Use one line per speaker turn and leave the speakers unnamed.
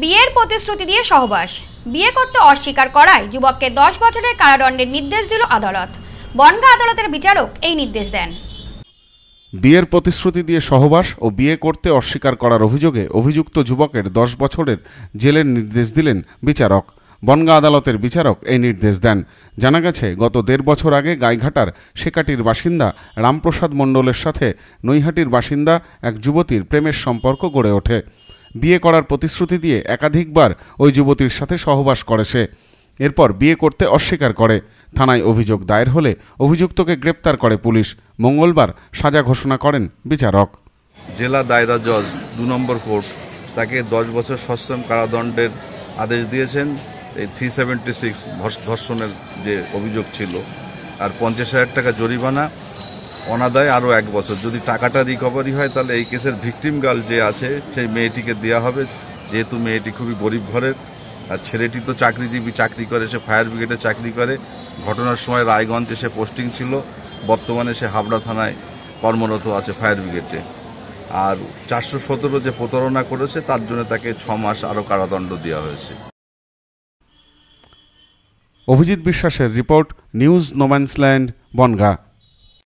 বিয়ের প্রতিশ্রুতি দিয়ে সহবাস বিয়ে করতে অস্বীকার করায় যুবককে দশ বছরের কারাদণ্ডের নির্দেশ দিল আদালত বনগা আদালতের বিচারক এই নির্দেশ দেন
বিয়ের প্রতিশ্রুতি দিয়ে সহবাস ও বিয়ে করতে অস্বীকার করার অভিযোগে অভিযুক্ত যুবকের দশ বছরের জেলের নির্দেশ দিলেন বিচারক বনগা আদালতের বিচারক এই নির্দেশ দেন জানা গেছে গত দেড় বছর আগে গাইঘাটার শেকাটির বাসিন্দা রামপ্রসাদ মণ্ডলের সাথে নৈহাটির বাসিন্দা এক যুবতীর প্রেমের সম্পর্ক গড়ে ওঠে বিয়ে করার প্রতিশ্রুতি দিয়ে একাধিকবার ওই যুবতীর সাথে সহবাস করে সে এরপর বিয়ে করতে অস্বীকার করে থানায় অভিযোগ দায়ের হলে অভিযুক্তকে গ্রেপ্তার করে পুলিশ মঙ্গলবার সাজা ঘোষণা করেন বিচারক
জেলা দায়রা জজ দু নম্বর কোর্ট তাকে দশ বছর সশ্রম কারাদণ্ডের আদেশ দিয়েছেন এই থ্রি সেভেন্টি সিক্স ধর্ষণের যে অভিযোগ ছিল আর পঞ্চাশ হাজার টাকা জরিমানা অনাদায় আরও এক বছর যদি টাকাটা রিকভারি হয় তাহলে এই কেসের ভিকটিম গার্ল যে আছে সেই মেয়েটিকে দেওয়া হবে যেহেতু মেয়েটি খুবই গরিব ঘরের আর ছেলেটি তো চাকরিজীবী চাকরি করে সে ফায়ার ব্রিগেডে চাকরি করে ঘটনার সময় রায়গঞ্জে সে পোস্টিং ছিল বর্তমানে সে হাবড়া থানায় কর্মরত আছে ফায়ার ব্রিগেডে আর চারশো সতেরো যে প্রতারণা করেছে তার জন্য তাকে ছ মাস আরও কারাদণ্ড দেওয়া হয়েছে
অভিজিৎ বিশ্বাসের রিপোর্ট নিউজ নোম্যান্সল্যান্ড বনগা